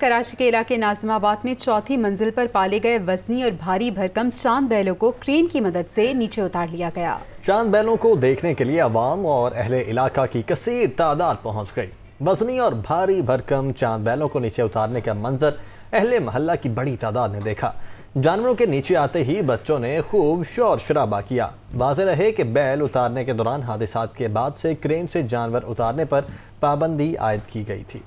कराची के इलाके नाजमाबाद में चौथी मंजिल पर पाले गए वजनी और भारी भरकम चांद बैलों को क्रेन की मदद से नीचे उतार लिया गया चांद बैलों को देखने के लिए अवाम और अहले इलाका की कसीर तादाद पहुंच गई वजनी और भारी भरकम चांद बैलों को नीचे उतारने का मंजर अहले मोहल्ला की बड़ी तादाद ने देखा जानवरों के नीचे आते ही बच्चों ने खूब शोर शराबा किया वाजह रहे कि बैल उतारने के दौरान हादसा के बाद से क्रेन से जानवर उतारने पर पाबंदी आयद की गई थी